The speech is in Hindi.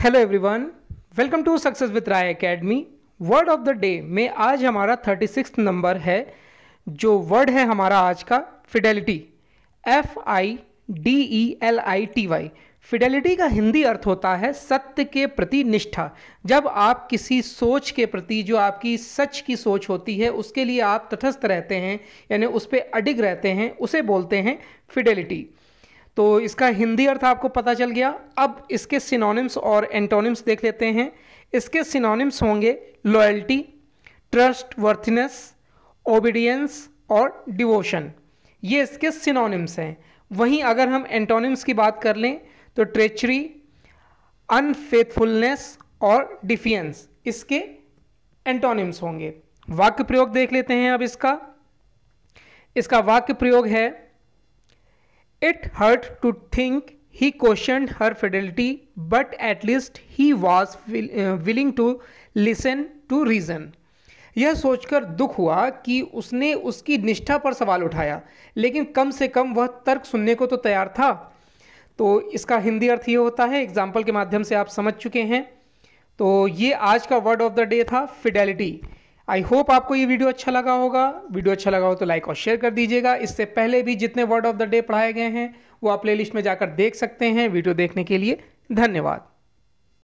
hello everyone welcome to success with Rai academy word of the day में आज हमारा थर्टी सिक्स नंबर है जो वर्ड है हमारा आज का fidelity F I D E L I T Y fidelity का हिंदी अर्थ होता है सत्य के प्रति निष्ठा जब आप किसी सोच के प्रति जो आपकी सच की सोच होती है उसके लिए आप तटस्थ रहते हैं यानी उस पर अडिग रहते हैं उसे बोलते हैं फिडेलिटी तो इसका हिंदी अर्थ आपको पता चल गया अब इसके सिनोनिम्स और एंटोनिम्स देख लेते हैं इसके सिनोनिम्स होंगे लॉयल्टी ट्रस्ट वर्थनेस ओबीडियंस और डिवोशन ये इसके सिनोनिम्स हैं वहीं अगर हम एंटोनिम्स की बात कर लें तो ट्रेचरी अनफेथफुलनेस और डिफियंस इसके एंटोनिम्स होंगे वाक्य प्रयोग देख लेते हैं अब इसका इसका वाक्य प्रयोग है it hurt to think he question her fidelity, but at least he was willing to listen to reason यह सोचकर दुख हुआ कि उसने उसकी निष्ठा पर सवाल उठाया लेकिन कम से कम वह तर्क सुनने को तो तैयार था तो इसका हिंदी अर्थ ये होता है एग्जाम्पल के माध्यम से आप समझ चुके हैं तो ये आज का वर्ड ऑफ द डे था फिडेलिटी आई होप आपको ये वीडियो अच्छा लगा होगा वीडियो अच्छा लगा हो तो लाइक और शेयर कर दीजिएगा इससे पहले भी जितने वर्ड ऑफ द डे पढ़ाए गए हैं वो आप प्लेलिस्ट में जाकर देख सकते हैं वीडियो देखने के लिए धन्यवाद